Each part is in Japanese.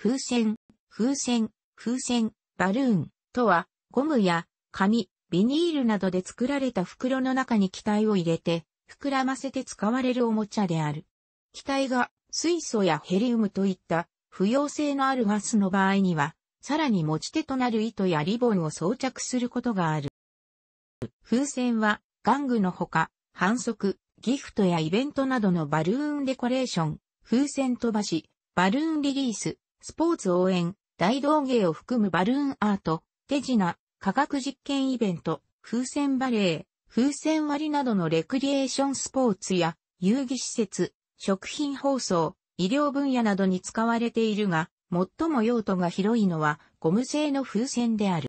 風船、風船、風船、バルーンとは、ゴムや紙、ビニールなどで作られた袋の中に気体を入れて、膨らませて使われるおもちゃである。気体が水素やヘリウムといった不要性のあるガスの場合には、さらに持ち手となる糸やリボンを装着することがある。風船は、玩具のほか、反則、ギフトやイベントなどのバルーンデコレーション、風船飛ばし、バルーンリリース、スポーツ応援、大道芸を含むバルーンアート、手品、科学実験イベント、風船バレー、風船割りなどのレクリエーションスポーツや遊戯施設、食品包装、医療分野などに使われているが、最も用途が広いのはゴム製の風船である。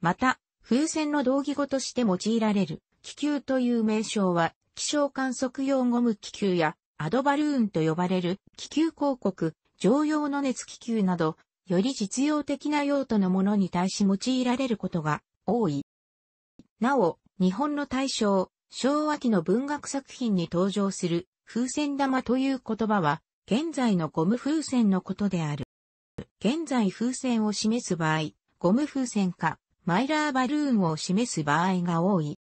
また、風船の道義語として用いられる気球という名称は気象観測用ゴム気球やアドバルーンと呼ばれる気球広告、常用の熱気球など、より実用的な用途のものに対し用いられることが多い。なお、日本の大正、昭和期の文学作品に登場する風船玉という言葉は、現在のゴム風船のことである。現在風船を示す場合、ゴム風船か、マイラーバルーンを示す場合が多い。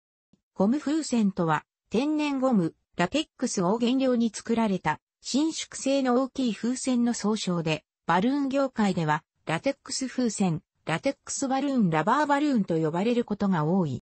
ゴム風船とは、天然ゴム、ラテックスを原料に作られた伸縮性の大きい風船の総称で、バルーン業界では、ラテックス風船、ラテックスバルーン、ラバーバルーンと呼ばれることが多い。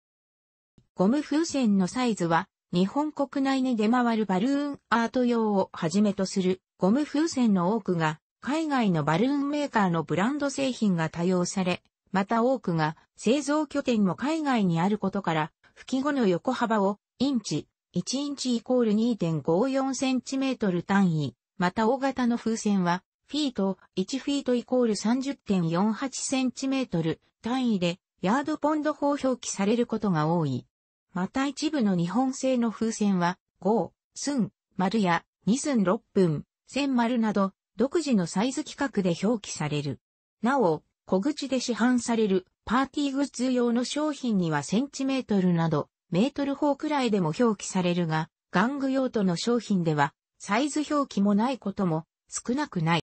ゴム風船のサイズは、日本国内に出回るバルーンアート用をはじめとするゴム風船の多くが海外のバルーンメーカーのブランド製品が多用され、また多くが製造拠点も海外にあることから吹き後の横幅をインチ、1インチイコール 2.54cm 単位、また大型の風船は、フィート、1フィートイコール 30.48cm 単位で、ヤードポンド法表記されることが多い。また一部の日本製の風船は、5、寸、丸や、2寸6分、1000丸など、独自のサイズ規格で表記される。なお、小口で市販されるパーティーグッズ用の商品にはセンチメートルなど、メートル4くらいでも表記されるが、玩具用途の商品では、サイズ表記もないことも少なくない。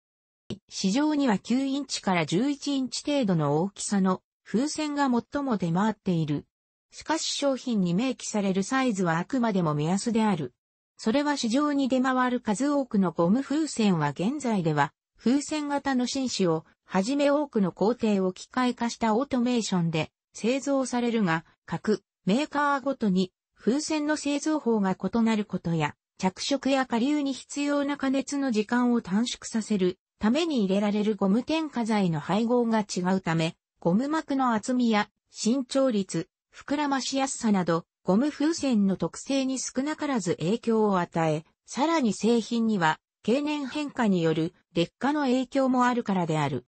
市場には9インチから11インチ程度の大きさの風船が最も出回っている。しかし商品に明記されるサイズはあくまでも目安である。それは市場に出回る数多くのゴム風船は現在では、風船型の紳士をはじめ多くの工程を機械化したオートメーションで製造されるが、各メーカーごとに風船の製造法が異なることや、着色や下流に必要な加熱の時間を短縮させるために入れられるゴム添加剤の配合が違うため、ゴム膜の厚みや伸長率、膨らましやすさなど、ゴム風船の特性に少なからず影響を与え、さらに製品には経年変化による劣化の影響もあるからである。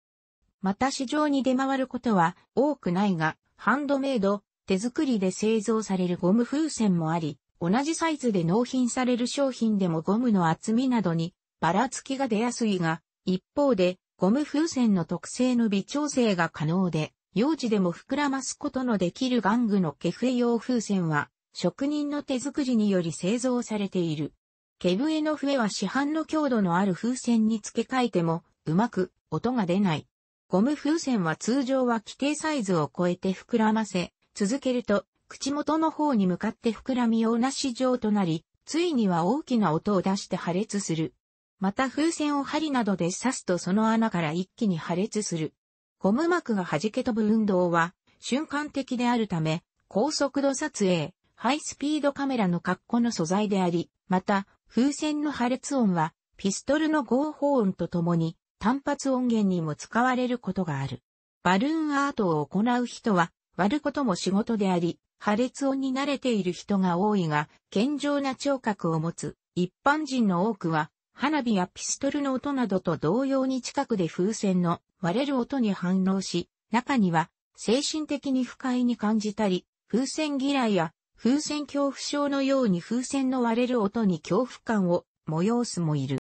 また市場に出回ることは多くないが、ハンドメイド、手作りで製造されるゴム風船もあり、同じサイズで納品される商品でもゴムの厚みなどにばらつきが出やすいが、一方でゴム風船の特性の微調整が可能で、用地でも膨らますことのできる玩具のケフェ用風船は、職人の手作りにより製造されている。ケブエの笛は市販の強度のある風船に付け替えても、うまく音が出ない。ゴム風船は通常は規定サイズを超えて膨らませ、続けると、口元の方に向かって膨らみような市場となり、ついには大きな音を出して破裂する。また風船を針などで刺すとその穴から一気に破裂する。ゴム膜が弾け飛ぶ運動は瞬間的であるため、高速度撮影、ハイスピードカメラの格好の素材であり、また風船の破裂音はピストルの合法音とともに単発音源にも使われることがある。バルーンアートを行う人は割ることも仕事であり、破裂音に慣れている人が多いが、健常な聴覚を持つ一般人の多くは、花火やピストルの音などと同様に近くで風船の割れる音に反応し、中には精神的に不快に感じたり、風船嫌いや風船恐怖症のように風船の割れる音に恐怖感を催すもいる。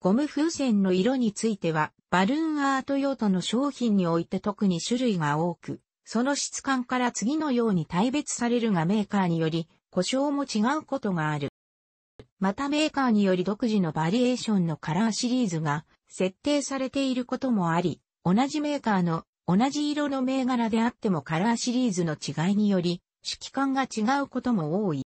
ゴム風船の色については、バルーンアート用途の商品において特に種類が多く、その質感から次のように大別されるがメーカーにより、故障も違うことがある。またメーカーにより独自のバリエーションのカラーシリーズが設定されていることもあり、同じメーカーの同じ色の銘柄であってもカラーシリーズの違いにより、色感が違うことも多い。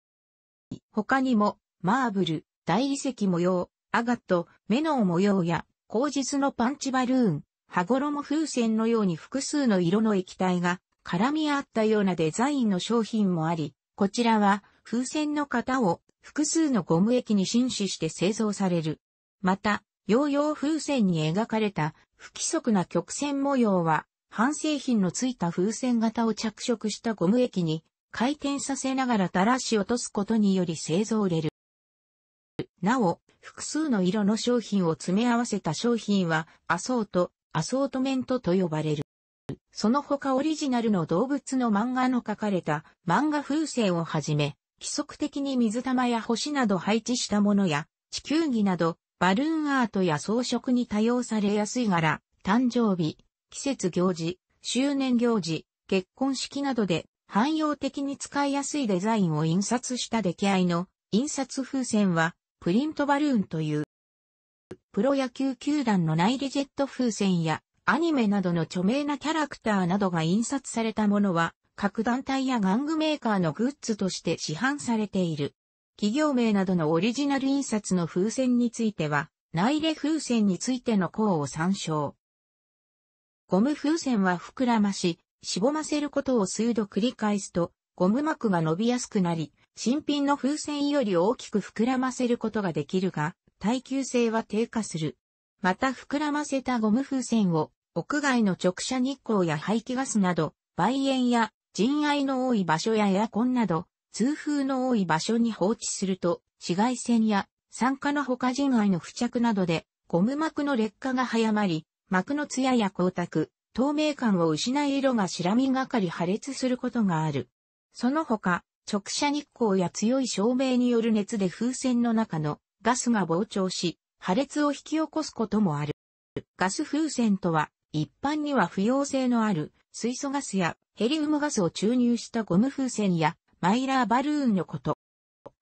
他にも、マーブル、大理石模様、アガット、メノウ模様や、口実のパンチバルーン、羽衣風船のように複数の色の液体が絡み合ったようなデザインの商品もあり、こちらは風船の型を複数のゴム液に浸死して製造される。また、ヨーヨー風船に描かれた不規則な曲線模様は、半製品のついた風船型を着色したゴム液に回転させながら垂らし落とすことにより製造れる。なお、複数の色の商品を詰め合わせた商品は、アソート、アソートメントと呼ばれる。その他オリジナルの動物の漫画の書かれた漫画風船をはじめ、規則的に水玉や星など配置したものや、地球儀など、バルーンアートや装飾に多用されやすい柄、誕生日、季節行事、周年行事、結婚式などで汎用的に使いやすいデザインを印刷した出来合いの印刷風船はプリントバルーンというプロ野球球団の内リジェット風船やアニメなどの著名なキャラクターなどが印刷されたものは、各団体や玩具メーカーのグッズとして市販されている。企業名などのオリジナル印刷の風船については、内入風船についての項を参照。ゴム風船は膨らまし、しぼませることを数度繰り返すと、ゴム膜が伸びやすくなり、新品の風船より大きく膨らませることができるが、耐久性は低下する。また膨らませたゴム風船を屋外の直射日光や排気ガスなど、梅園や人愛の多い場所やエアコンなど、通風の多い場所に放置すると、紫外線や酸化の他人愛の付着などで、ゴム膜の劣化が早まり、膜の艶や光沢、透明感を失い色が白みがかり破裂することがある。その他、直射日光や強い照明による熱で風船の中のガスが膨張し、破裂を引き起こすこともある。ガス風船とは、一般には不要性のある水素ガスやヘリウムガスを注入したゴム風船やマイラーバルーンのこと。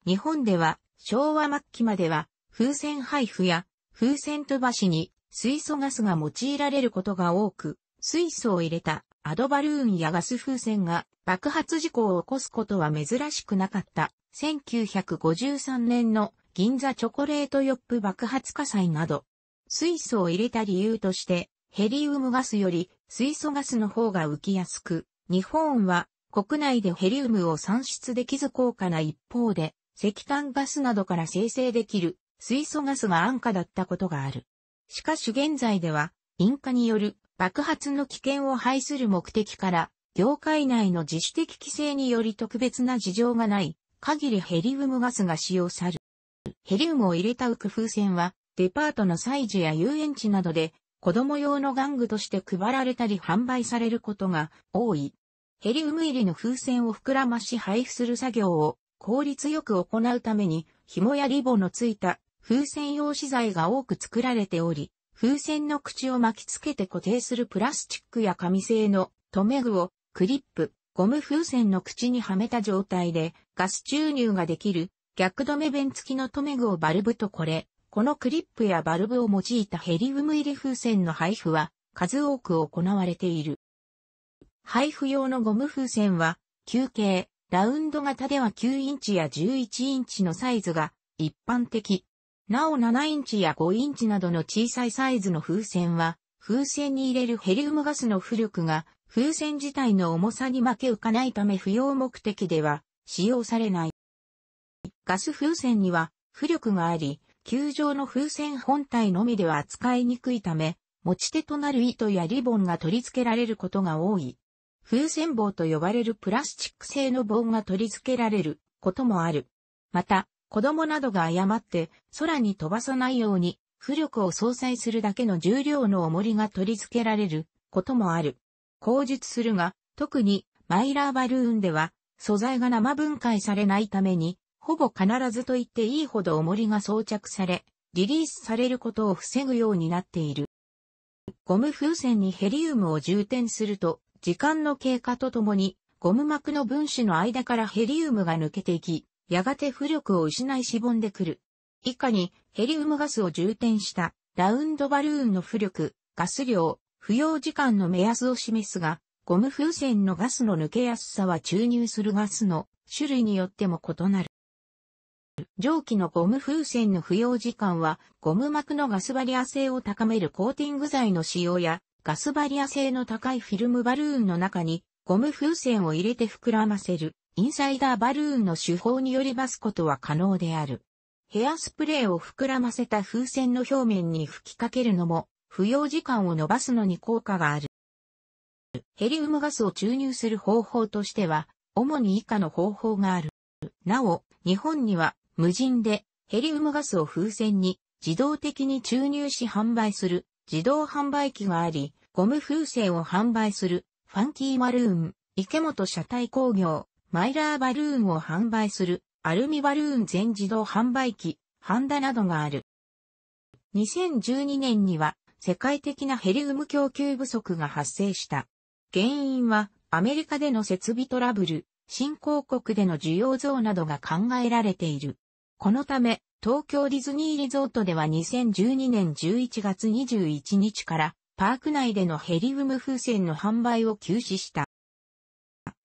日本では昭和末期までは風船配布や風船飛ばしに水素ガスが用いられることが多く、水素を入れたアドバルーンやガス風船が爆発事故を起こすことは珍しくなかった。1953年の銀座チョコレートヨップ爆発火災など、水素を入れた理由としてヘリウムガスより水素ガスの方が浮きやすく、日本は国内でヘリウムを産出できず高価な一方で、石炭ガスなどから生成できる水素ガスが安価だったことがある。しかし現在では、引火による爆発の危険を排する目的から、業界内の自主的規制により特別な事情がない限りヘリウムガスが使用される。ヘリウムを入れた浮く風船は、デパートの祭事や遊園地などで子供用の玩具として配られたり販売されることが多い。ヘリウム入りの風船を膨らまし配布する作業を効率よく行うために、紐やリボのついた風船用資材が多く作られており、風船の口を巻きつけて固定するプラスチックや紙製の留め具をクリップ、ゴム風船の口にはめた状態でガス注入ができる逆止め弁付きの留め具をバルブとこれこのクリップやバルブを用いたヘリウム入り風船の配布は数多く行われている。配布用のゴム風船は、球形、ラウンド型では9インチや11インチのサイズが一般的。なお7インチや5インチなどの小さいサイズの風船は、風船に入れるヘリウムガスの浮力が風船自体の重さに負け浮かないため不要目的では使用されない。ガス風船には浮力があり、球状の風船本体のみでは扱いにくいため、持ち手となる糸やリボンが取り付けられることが多い。風船棒と呼ばれるプラスチック製の棒が取り付けられることもある。また、子供などが誤って空に飛ばさないように浮力を相殺するだけの重量の重りが取り付けられることもある。口述するが、特にマイラーバルーンでは素材が生分解されないためにほぼ必ずと言っていいほど重りが装着され、リリースされることを防ぐようになっている。ゴム風船にヘリウムを充填すると、時間の経過とともに、ゴム膜の分子の間からヘリウムが抜けていき、やがて浮力を失いしぼんでくる。以下に、ヘリウムガスを充填したラウンドバルーンの浮力、ガス量、浮揚時間の目安を示すが、ゴム風船のガスの抜けやすさは注入するガスの種類によっても異なる。蒸気のゴム風船の不要時間は、ゴム膜のガスバリア性を高めるコーティング剤の使用や、ガスバリア性の高いフィルムバルーンの中に、ゴム風船を入れて膨らませる、インサイダーバルーンの手法によりますことは可能である。ヘアスプレーを膨らませた風船の表面に吹きかけるのも、不要時間を伸ばすのに効果がある。ヘリウムガスを注入する方法としては、主に以下の方法がある。なお、日本には無人でヘリウムガスを風船に自動的に注入し販売する自動販売機があり、ゴム風船を販売するファンキーマルーン、池本車体工業、マイラーバルーンを販売するアルミバルーン全自動販売機、ハンダなどがある。2012年には世界的なヘリウム供給不足が発生した。原因はアメリカでの設備トラブル、新興国での需要増などが考えられている。このため、東京ディズニーリゾートでは2012年11月21日からパーク内でのヘリウム風船の販売を休止した。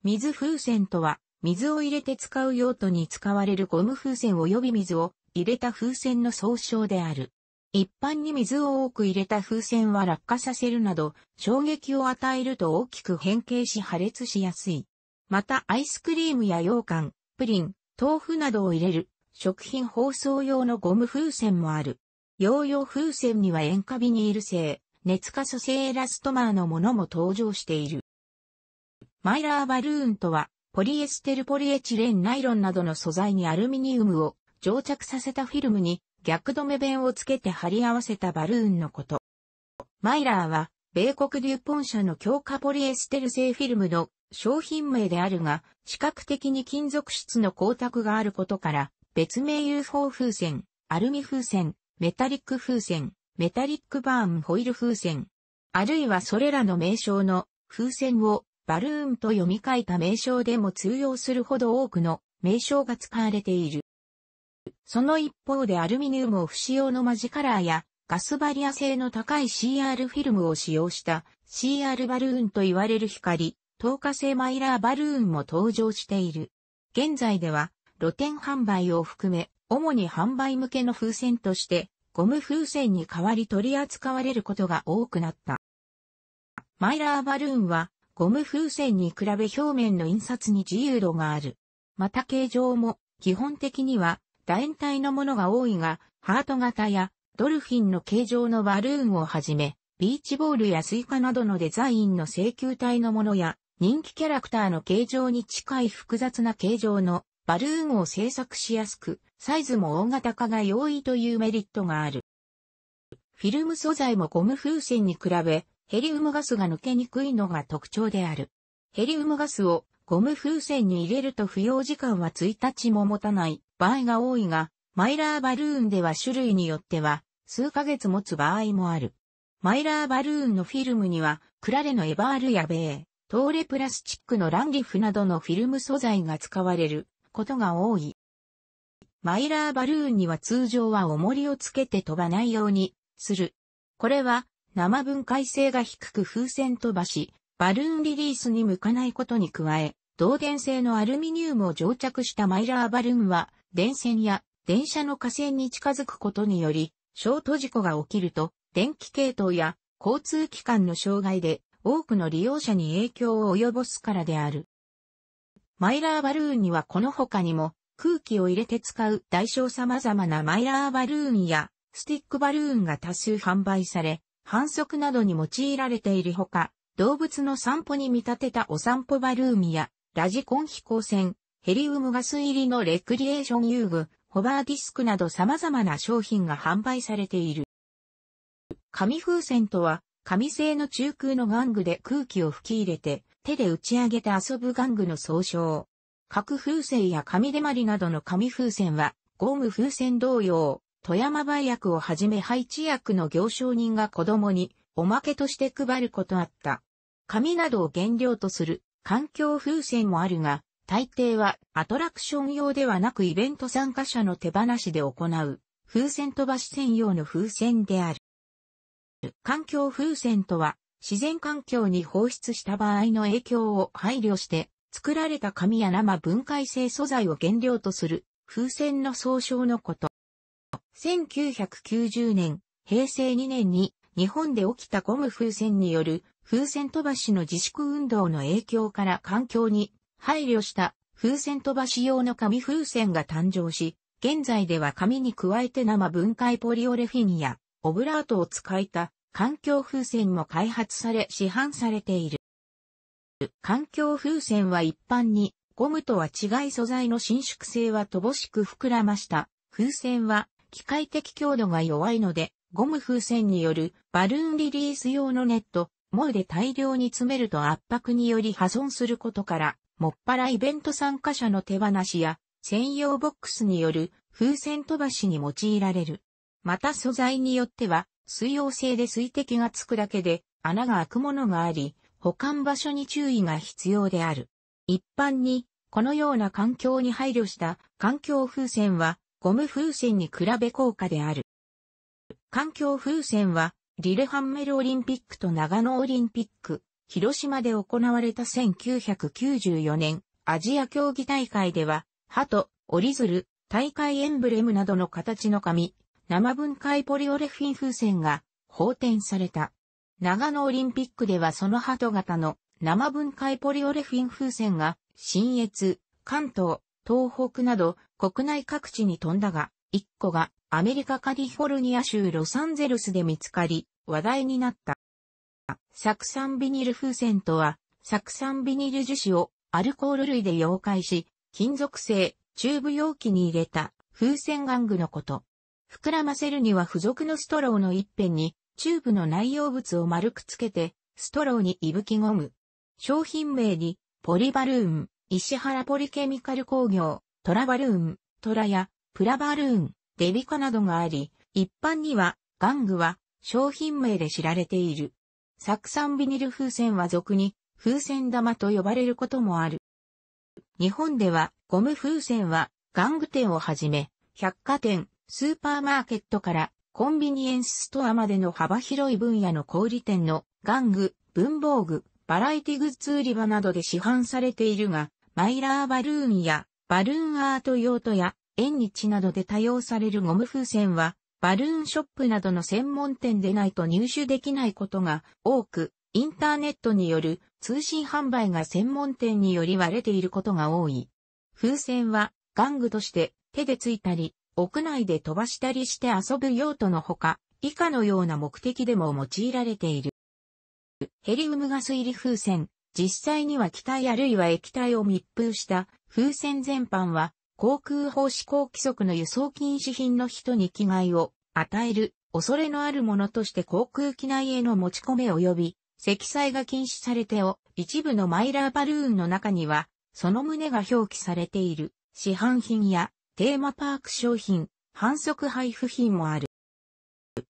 水風船とは、水を入れて使う用途に使われるゴム風船及び水を入れた風船の総称である。一般に水を多く入れた風船は落下させるなど、衝撃を与えると大きく変形し破裂しやすい。またアイスクリームや羊羹、プリン、豆腐などを入れる食品包装用のゴム風船もある。ヨー風船には塩化ビニール製、熱化素性エラストマーのものも登場している。マイラーバルーンとは、ポリエステルポリエチレンナイロンなどの素材にアルミニウムを蒸着させたフィルムに逆止め弁をつけて貼り合わせたバルーンのこと。マイラーは、米国デュポン社の強化ポリエステル製フィルムの商品名であるが、視覚的に金属質の光沢があることから、別名 UFO 風船、アルミ風船、メタリック風船、メタリックバーンホイル風船。あるいはそれらの名称の風船をバルーンと読み替えた名称でも通用するほど多くの名称が使われている。その一方でアルミニウムを不使用のマジカラーやガスバリア性の高い CR フィルムを使用した CR バルーンと言われる光、透過性マイラーバルーンも登場している。現在では露店販売を含め、主に販売向けの風船として、ゴム風船に代わり取り扱われることが多くなった。マイラーバルーンは、ゴム風船に比べ表面の印刷に自由度がある。また形状も、基本的には、楕円体のものが多いが、ハート型や、ドルフィンの形状のバルーンをはじめ、ビーチボールやスイカなどのデザインの請求体のものや、人気キャラクターの形状に近い複雑な形状のバルーンを製作しやすく、サイズも大型化が容易というメリットがある。フィルム素材もゴム風船に比べ、ヘリウムガスが抜けにくいのが特徴である。ヘリウムガスをゴム風船に入れると不要時間は1日も持たない場合が多いが、マイラーバルーンでは種類によっては数ヶ月持つ場合もある。マイラーバルーンのフィルムには、クラレのエバールやベー、トーレプラスチックのランリフなどのフィルム素材が使われることが多い。マイラーバルーンには通常は重りをつけて飛ばないようにする。これは生分解性が低く風船飛ばし、バルーンリリースに向かないことに加え、導電性のアルミニウムを蒸着したマイラーバルーンは、電線や電車の架線に近づくことにより、ショート事故が起きると、電気系統や交通機関の障害で多くの利用者に影響を及ぼすからである。マイラーバルーンにはこの他にも、空気を入れて使う代償様々なマイラーバルーンや、スティックバルーンが多数販売され、反則などに用いられているほか、動物の散歩に見立てたお散歩バルーンや、ラジコン飛行船、ヘリウムガス入りのレクリエーション遊具、ホバーディスクなど様々な商品が販売されている。紙風船とは、紙製の中空の玩具で空気を吹き入れて、手で打ち上げて遊ぶ玩具の総称。核風船や紙でまりなどの紙風船は、ゴム風船同様、富山売薬をはじめ配置薬の行商人が子供におまけとして配ることあった。紙などを原料とする環境風船もあるが、大抵はアトラクション用ではなくイベント参加者の手放しで行う風船飛ばし専用の風船である。環境風船とは自然環境に放出した場合の影響を配慮して作られた紙や生分解性素材を原料とする風船の総称のこと。1990年、平成2年に日本で起きたゴム風船による風船飛ばしの自粛運動の影響から環境に配慮した風船飛ばし用の紙風船が誕生し、現在では紙に加えて生分解ポリオレフィンやオブラートを使いた環境風船も開発され市販されている。環境風船は一般にゴムとは違い素材の伸縮性は乏しく膨らました風船は機械的強度が弱いのでゴム風船によるバルーンリリース用のネット、モウで大量に詰めると圧迫により破損することから、もっぱらイベント参加者の手放しや専用ボックスによる風船飛ばしに用いられる。また素材によっては水溶性で水滴がつくだけで穴が開くものがあり、保管場所に注意が必要である。一般に、このような環境に配慮した環境風船はゴム風船に比べ高価である。環境風船はリレハンメルオリンピックと長野オリンピック、広島で行われた1994年アジア競技大会では、鳩、折り鶴、大会エンブレムなどの形の紙、生分解ポリオレフィン風船が放転された。長野オリンピックではその鳩型の生分解ポリオレフィン風船が新越、関東、東北など国内各地に飛んだが、1個がアメリカカリフォルニア州ロサンゼルスで見つかり話題になった。酢酸ビニル風船とは、酢酸ビニル樹脂をアルコール類で溶解し、金属製、チューブ容器に入れた風船玩具のこと。膨らませるには付属のストローの一辺に、チューブの内容物を丸くつけて、ストローにいぶきゴム。商品名に、ポリバルーン、石原ポリケミカル工業、トラバルーン、トラや、プラバルーン、デビカなどがあり、一般には、玩具は、商品名で知られている。酢酸ビニル風船は俗に、風船玉と呼ばれることもある。日本では、ゴム風船は、玩具店をはじめ、百貨店、スーパーマーケットからコンビニエンスストアまでの幅広い分野の小売店の玩具、文房具、バラエティグッズ売り場などで市販されているが、マイラーバルーンやバルーンアート用途や縁日などで多用されるゴム風船は、バルーンショップなどの専門店でないと入手できないことが多く、インターネットによる通信販売が専門店により割れていることが多い。風船は玩具として手でついたり、屋内で飛ばしたりして遊ぶ用途のほか、以下のような目的でも用いられている。ヘリウムガス入り風船、実際には気体あるいは液体を密封した風船全般は、航空法施行規則の輸送禁止品の人に危害を与える恐れのあるものとして航空機内への持ち込め及び、積載が禁止されてお、一部のマイラーバルーンの中には、その旨が表記されている市販品やテーマパーク商品、反則配布品もある。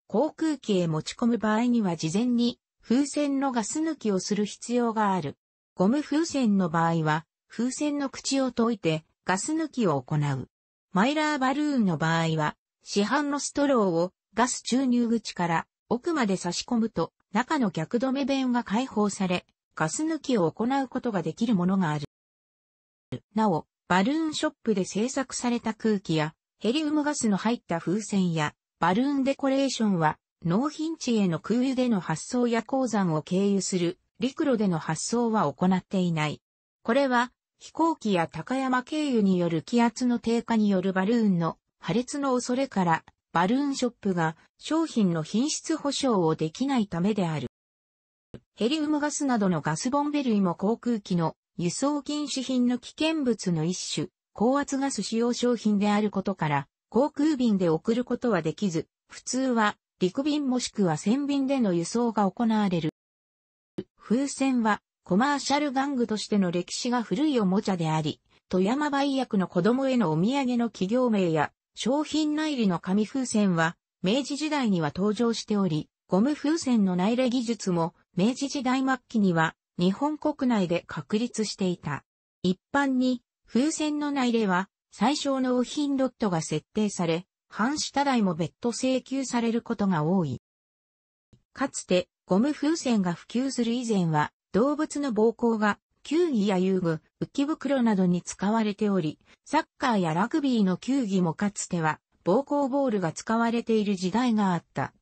航空機へ持ち込む場合には事前に風船のガス抜きをする必要がある。ゴム風船の場合は風船の口を溶いてガス抜きを行う。マイラーバルーンの場合は市販のストローをガス注入口から奥まで差し込むと中の逆止め弁が解放されガス抜きを行うことができるものがある。なお、バルーンショップで製作された空気やヘリウムガスの入った風船やバルーンデコレーションは納品地への空輸での発送や鉱山を経由する陸路での発送は行っていない。これは飛行機や高山経由による気圧の低下によるバルーンの破裂の恐れからバルーンショップが商品の品質保証をできないためである。ヘリウムガスなどのガスボンベ類も航空機の輸送禁止品の危険物の一種、高圧ガス使用商品であることから、航空便で送ることはできず、普通は陸便もしくは船便での輸送が行われる。風船はコマーシャル玩具としての歴史が古いおもちゃであり、富山売薬の子供へのお土産の企業名や商品内裏の紙風船は明治時代には登場しており、ゴム風船の内裏技術も明治時代末期には日本国内で確立していた。一般に、風船の内では、最小納品ロットが設定され、半多台も別途請求されることが多い。かつて、ゴム風船が普及する以前は、動物の膀胱が、球技や遊具、浮き袋などに使われており、サッカーやラグビーの球技もかつては、膀胱ボールが使われている時代があった。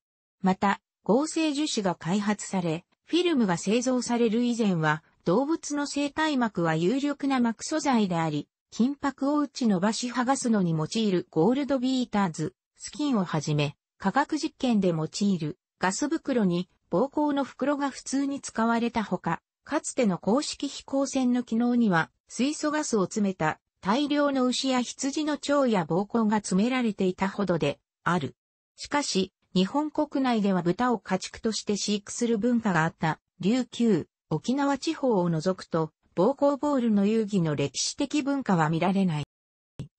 また、合成樹脂が開発され、フィルムが製造される以前は、動物の生体膜は有力な膜素材であり、金箔を打ち伸ばし剥がすのに用いるゴールドビーターズ、スキンをはじめ、化学実験で用いるガス袋に膀胱の袋が普通に使われたほか、かつての公式飛行船の機能には水素ガスを詰めた大量の牛や羊の腸や膀胱が詰められていたほどである。しかし、日本国内では豚を家畜として飼育する文化があった、琉球、沖縄地方を除くと、暴行ボールの遊戯の歴史的文化は見られない。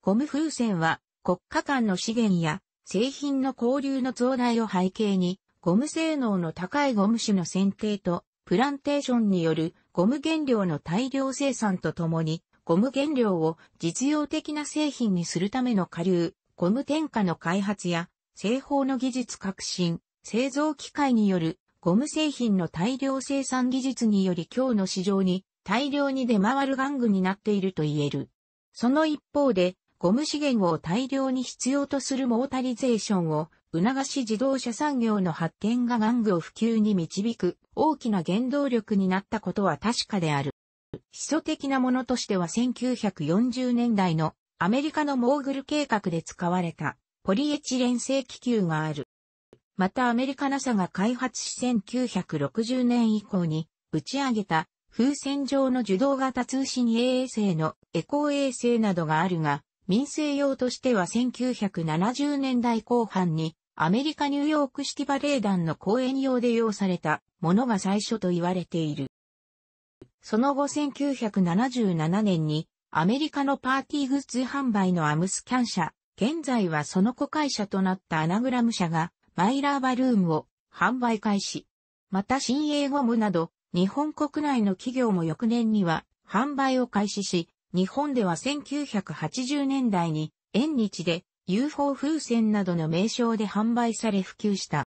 ゴム風船は、国家間の資源や、製品の交流の増大を背景に、ゴム性能の高いゴム種の選定と、プランテーションによるゴム原料の大量生産とともに、ゴム原料を実用的な製品にするための下流、ゴム添加の開発や製法の技術革新、製造機械によるゴム製品の大量生産技術により今日の市場に大量に出回る玩具になっていると言える。その一方で、ゴム資源を大量に必要とするモータリゼーションを促し自動車産業の発展が玩具を普及に導く大きな原動力になったことは確かである。基礎的なものとしては1940年代のアメリカのモーグル計画で使われたポリエチレン製気球がある。またアメリカ NASA が開発し1960年以降に打ち上げた風船上の受動型通信衛星のエコー衛星などがあるが、民生用としては1970年代後半にアメリカニューヨークシティバレー団の公演用で用されたものが最初と言われている。その後1977年にアメリカのパーティーグッズ販売のアムスキャン社現在はその子会社となったアナグラム社がマイラーバルームを販売開始。また新英語ムなど日本国内の企業も翌年には販売を開始し、日本では1980年代に縁日で UFO 風船などの名称で販売され普及した。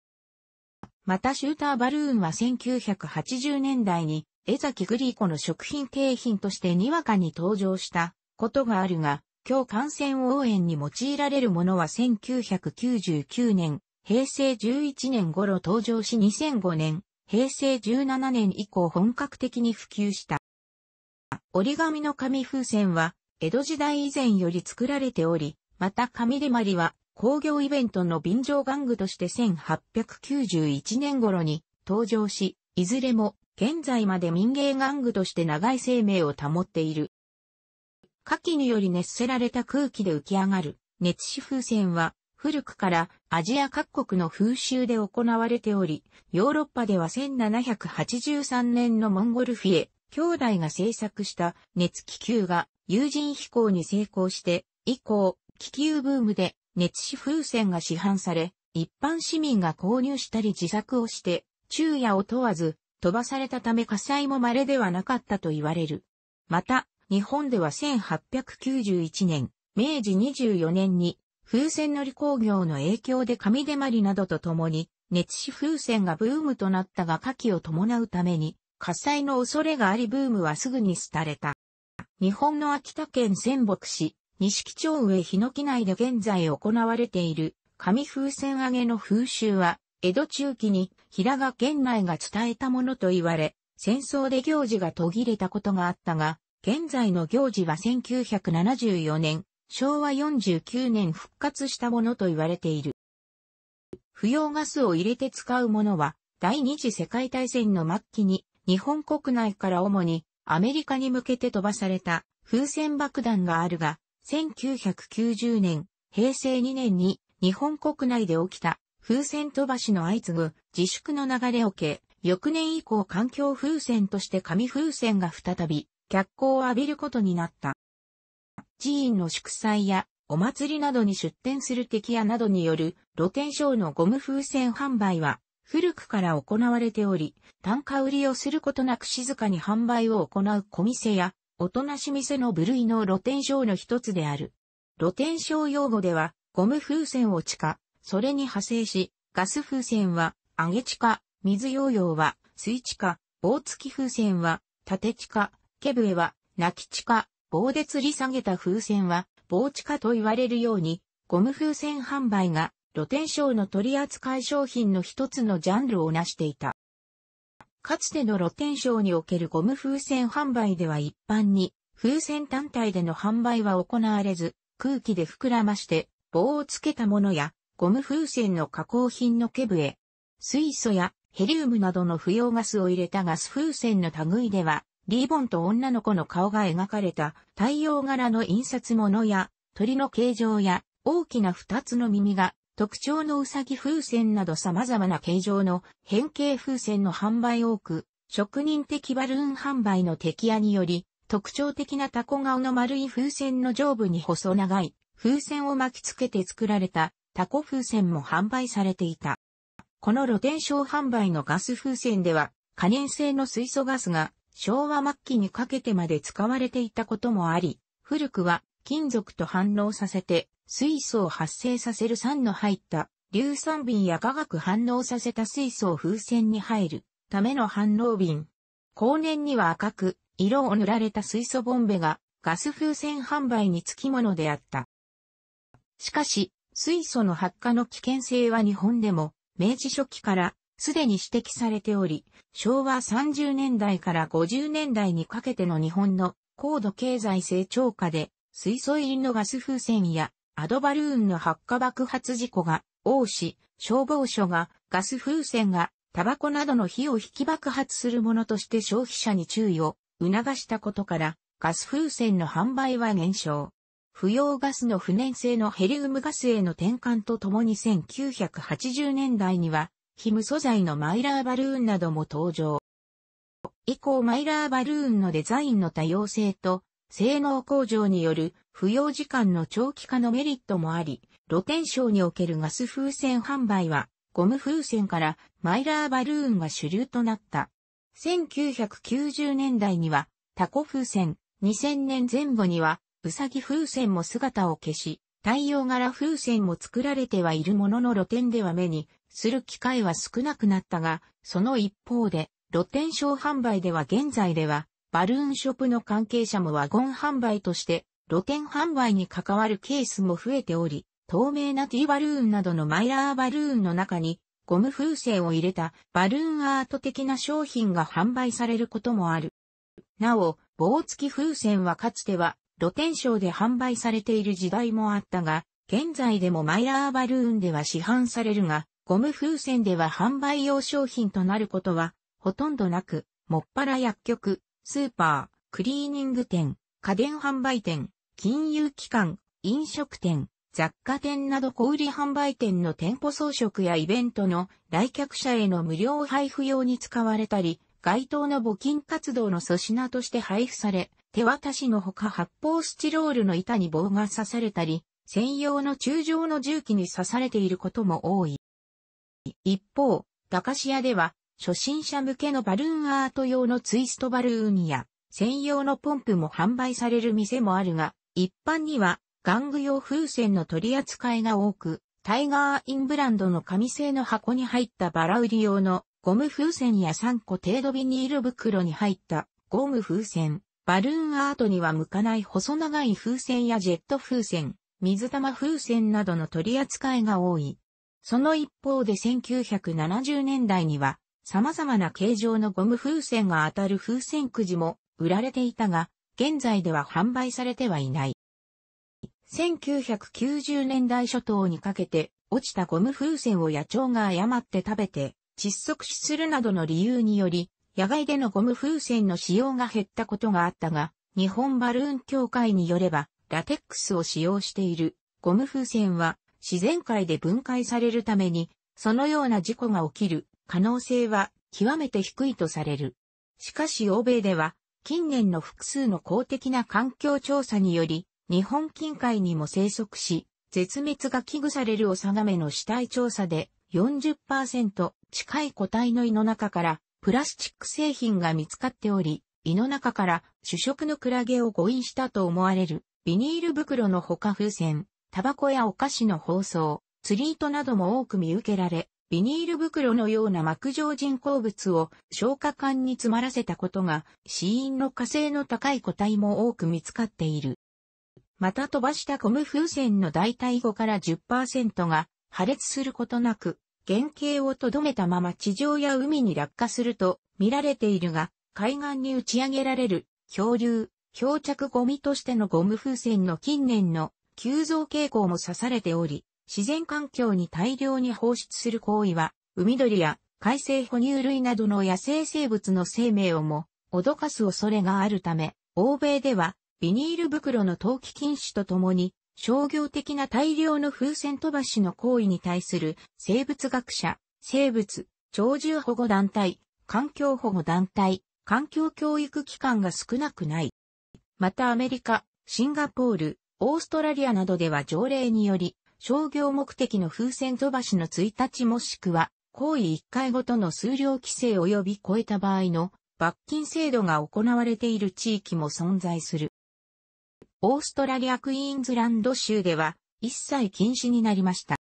またシューターバルーンは1980年代に江崎グリーコの食品景品としてにわかに登場したことがあるが、今日感染応援に用いられるものは1999年、平成11年頃登場し2005年、平成17年以降本格的に普及した。折り紙の紙風船は、江戸時代以前より作られており、また紙でまりは、工業イベントの便乗玩具として1891年頃に登場し、いずれも現在まで民芸玩具として長い生命を保っている。火器により熱せられた空気で浮き上がる熱死風船は古くからアジア各国の風習で行われており、ヨーロッパでは1783年のモンゴルフィエ兄弟が制作した熱気球が有人飛行に成功して以降気球ブームで熱死風船が市販され、一般市民が購入したり自作をして昼夜を問わず飛ばされたため火災も稀ではなかったと言われる。また、日本では1891年、明治24年に風船乗り工業の影響で紙でまりなどとともに熱死風船がブームとなったが火器を伴うために火災の恐れがありブームはすぐに廃れた。日本の秋田県仙北市、錦町上日野木内で現在行われている紙風船揚げの風習は江戸中期に平賀県内が伝えたものと言われ、戦争で行事が途切れたことがあったが、現在の行事は1974年、昭和49年復活したものと言われている。不要ガスを入れて使うものは、第二次世界大戦の末期に、日本国内から主にアメリカに向けて飛ばされた風船爆弾があるが、1990年、平成2年に日本国内で起きた風船飛ばしの相次ぐ自粛の流れを受け、翌年以降環境風船として紙風船が再び脚光を浴びることになった。寺院の祝祭やお祭りなどに出店する敵屋などによる露天商のゴム風船販売は古くから行われており、単価売りをすることなく静かに販売を行う小店や、おとなし店の部類の露天商の一つである。露天商用語では、ゴム風船を地下、それに派生し、ガス風船は、揚げ地下、水溶用は、水地下、棒付き風船は、縦地下、ケブエは、泣き地下、棒で吊り下げた風船は、棒地下と言われるように、ゴム風船販売が、露天商の取扱い商品の一つのジャンルを成していた。かつての露天商におけるゴム風船販売では一般に、風船単体での販売は行われず、空気で膨らまして、棒をつけたものや、ゴム風船の加工品のケブエ、水素やヘリウムなどの不要ガスを入れたガス風船の類では、リーボンと女の子の顔が描かれた太陽柄の印刷物や鳥の形状や大きな二つの耳が特徴のうさぎ風船など様々な形状の変形風船の販売多く、職人的バルーン販売の敵屋により、特徴的なタコ顔の丸い風船の上部に細長い風船を巻きつけて作られたタコ風船も販売されていた。この露天商販売のガス風船では、可燃性の水素ガスが昭和末期にかけてまで使われていたこともあり、古くは金属と反応させて水素を発生させる酸の入った硫酸瓶や化学反応させた水素を風船に入るための反応瓶。後年には赤く色を塗られた水素ボンベがガス風船販売につきものであった。しかし、水素の発火の危険性は日本でも明治初期からすでに指摘されており、昭和30年代から50年代にかけての日本の高度経済成長下で、水素入りのガス風船やアドバルーンの発火爆発事故が王し、消防署がガス風船がタバコなどの火を引き爆発するものとして消費者に注意を促したことから、ガス風船の販売は減少。不要ガスの不燃性のヘリウムガスへの転換とともに1980年代にはヒム素材のマイラーバルーンなども登場。以降マイラーバルーンのデザインの多様性と性能向上による不要時間の長期化のメリットもあり、露天商におけるガス風船販売はゴム風船からマイラーバルーンが主流となった。1990年代にはタコ風船、2000年前後にはウサギ風船も姿を消し、太陽柄風船も作られてはいるものの露店では目にする機会は少なくなったが、その一方で、露店商販売では現在では、バルーンショップの関係者もワゴン販売として、露店販売に関わるケースも増えており、透明なティーバルーンなどのマイラーバルーンの中に、ゴム風船を入れたバルーンアート的な商品が販売されることもある。なお、棒付き風船はかつては露天商で販売されている時代もあったが、現在でもマイラーバルーンでは市販されるが、ゴム風船では販売用商品となることは、ほとんどなく、もっぱら薬局、スーパー、クリーニング店、家電販売店、金融機関、飲食店、雑貨店など小売販売店の店舗装飾やイベントの来客者への無料配布用に使われたり、街頭の募金活動の粗品として配布され、手渡しのほか発泡スチロールの板に棒が刺されたり、専用の柱状の重機に刺されていることも多い。一方、駄菓子屋では、初心者向けのバルーンアート用のツイストバルーンや、専用のポンプも販売される店もあるが、一般には、玩具用風船の取り扱いが多く、タイガーインブランドの紙製の箱に入ったバラ売り用のゴム風船や3個程度ビニール袋に入ったゴム風船、バルーンアートには向かない細長い風船やジェット風船、水玉風船などの取り扱いが多い。その一方で1970年代には様々な形状のゴム風船が当たる風船くじも売られていたが、現在では販売されてはいない。1990年代初頭にかけて落ちたゴム風船を野鳥が誤って食べて窒息死するなどの理由により野外でのゴム風船の使用が減ったことがあったが、日本バルーン協会によれば、ラテックスを使用しているゴム風船は自然界で分解されるために、そのような事故が起きる可能性は極めて低いとされる。しかし欧米では、近年の複数の公的な環境調査により、日本近海にも生息し、絶滅が危惧されるおさがめの死体調査で40%近い個体の胃の中からプラスチック製品が見つかっており、胃の中から主食のクラゲを誤飲したと思われるビニール袋のほか風船、タバコやお菓子の包装、釣り糸なども多く見受けられ、ビニール袋のような膜状人工物を消化管に詰まらせたことが死因の火性の高い個体も多く見つかっている。また飛ばしたゴム風船の大体5から10%が破裂することなく原型をとどめたまま地上や海に落下すると見られているが、海岸に打ち上げられる漂流、漂着ゴミとしてのゴム風船の近年の急増傾向も指されており、自然環境に大量に放出する行為は、海鳥や海生哺乳類などの野生生物の生命をも脅かす恐れがあるため、欧米ではビニール袋の投棄禁止とともに商業的な大量の風船飛ばしの行為に対する生物学者、生物、鳥獣保護団体、環境保護団体、環境教育機関が少なくない。またアメリカ、シンガポール、オーストラリアなどでは条例により、商業目的の風船飛ばしの1日もしくは、行為1回ごとの数量規制及び超えた場合の罰金制度が行われている地域も存在する。オーストラリアクイーンズランド州では一切禁止になりました。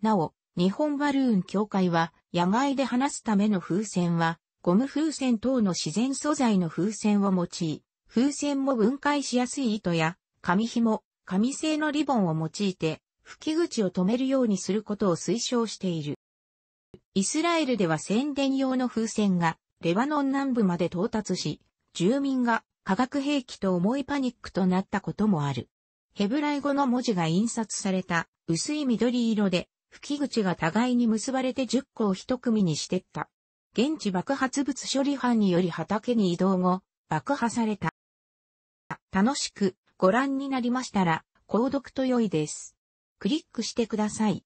なお、日本バルーン協会は野外で放すための風船はゴム風船等の自然素材の風船を用い、風船も分解しやすい糸や紙紐、紙製のリボンを用いて吹き口を止めるようにすることを推奨している。イスラエルでは宣伝用の風船がレバノン南部まで到達し、住民が化学兵器と重いパニックとなったこともある。ヘブライ語の文字が印刷された薄い緑色で、吹き口が互いに結ばれて10個を一組にしてった。現地爆発物処理班により畑に移動後、爆破された。楽しくご覧になりましたら、購読と良いです。クリックしてください。